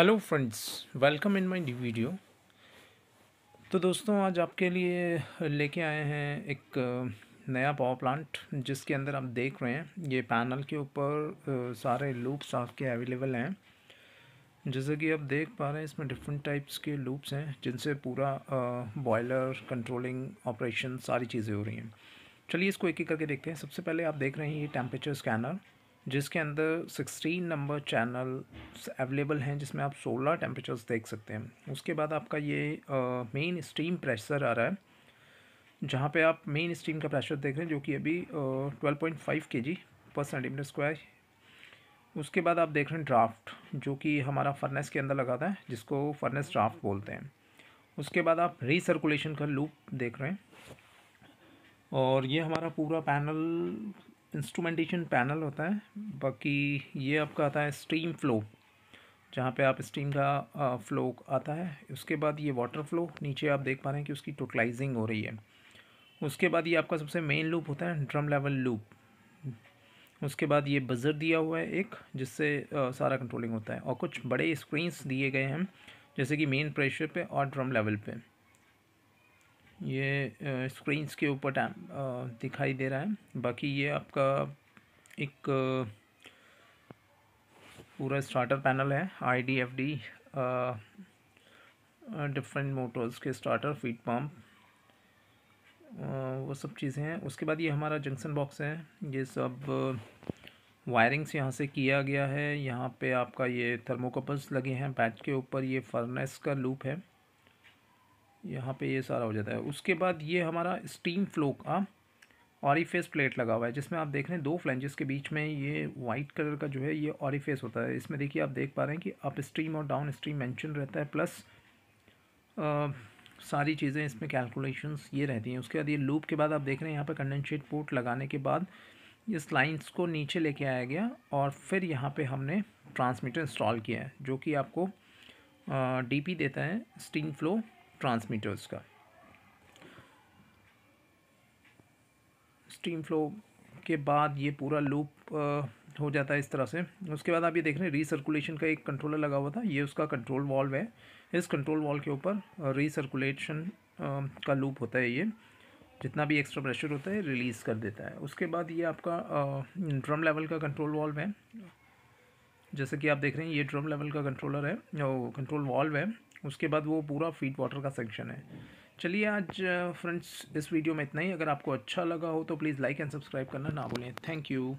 hello friends welcome in my new video तो दोस्तों आज आपके लिए लेके आए हैं एक नया पावर प्लांट जिसके अंदर आप देख रहे हैं ये पैनल के ऊपर सारे लूप्स आपके अवेलेबल हैं जैसे कि आप देख पा रहे हैं इसमें डिफरेंट टाइप्स के लूप्स हैं जिनसे पूरा बॉयलर कंट्रोलिंग ऑपरेशन सारी चीज़ें हो रही हैं चलिए इसको एक एक करके देखते हैं सबसे पहले आप देख रहे हैं ये टेम्परेचर स्कैनर जिसके अंदर सिक्सटीन नंबर चैनल अवेलेबल हैं जिसमें आप सोलह टेम्परेचर्स देख सकते हैं उसके बाद आपका ये मेन स्ट्रीम प्रेशर आ रहा है जहाँ पे आप मेन स्ट्रीम का प्रेशर देख रहे हैं जो कि अभी ट्वेल्व पॉइंट फाइव के जी पर सेंटीमीटर स्क्वायर उसके बाद आप देख रहे हैं ड्राफ्ट जो कि हमारा फर्नेस के अंदर लगाता है जिसको फर्नेस ड्राफ्ट बोलते हैं उसके बाद आप रीसर्कुलेशन का लूप देख रहे हैं और ये हमारा पूरा पैनल इंस्ट्रूमेंटेशन पैनल होता है बाकी ये आपका आता है स्टीम फ्लो जहाँ पे आप स्टीम का फ्लो आता है उसके बाद ये वाटर फ्लो नीचे आप देख पा रहे हैं कि उसकी टोटलाइजिंग हो रही है उसके बाद ये आपका सबसे मेन लूप होता है ड्रम लेवल लूप उसके बाद ये बजर दिया हुआ है एक जिससे आ, सारा कंट्रोलिंग होता है और कुछ बड़े स्क्रीन्स दिए गए हैं जैसे कि मेन प्रेशर पे और ड्रम लेवल पे ये स्क्रीनस के ऊपर दिखाई दे रहा है बाकी ये आपका एक पूरा स्टार्टर पैनल है I D F D different motors के स्टार्टर फीट पम्प वो सब चीज़ें हैं उसके बाद ये हमारा जंक्शन बॉक्स है ये सब वायरिंग्स यहाँ से किया गया है यहाँ पे आपका ये थर्मोकपल्स लगे हैं बैच के ऊपर ये फर्नेस का लूप है यहाँ पे ये सारा हो जाता है उसके बाद ये हमारा स्टीम फ्लो का ऑरीफेस प्लेट लगा हुआ है जिसमें आप देख रहे हैं दो फ्लेंजेस के बीच में ये वाइट कलर का जो है ये ऑरीफेस होता है इसमें देखिए आप देख पा रहे हैं कि अप स्ट्रीम और डाउन स्ट्रीम मैंशन रहता है प्लस आ, सारी चीज़ें इसमें कैलकुलेशंस ये रहती हैं उसके बाद ये लूप के बाद आप देख रहे हैं यहाँ पर कंडेंशेट पोर्ट लगाने के बाद इस लाइन्स को नीचे लेके आया गया और फिर यहाँ पर हमने ट्रांसमीटर इंस्टॉल किया है जो कि आपको डी देता है स्टीम फ्लो ट्रांसमीटर्स का स्टीम फ्लो के बाद ये पूरा लूप हो जाता है इस तरह से उसके बाद आप ये देख रहे हैं रीसर्कुलेशन का एक कंट्रोलर लगा हुआ था ये उसका कंट्रोल वॉल्व है इस कंट्रोल वॉल्व के ऊपर रीसर्कुलेशन का लूप होता है ये जितना भी एक्स्ट्रा प्रेशर होता है रिलीज़ कर देता है उसके बाद ये आपका ड्रम लेवल का कंट्रोल वॉल्व है जैसे कि आप देख रहे हैं ये ड्रम लेवल का कंट्रोलर है कंट्रोल वॉल्व है उसके बाद वो पूरा फीड वाटर का सेक्शन है चलिए आज फ्रेंड्स इस वीडियो में इतना ही अगर आपको अच्छा लगा हो तो प्लीज़ लाइक एंड सब्सक्राइब करना ना भूलें थैंक यू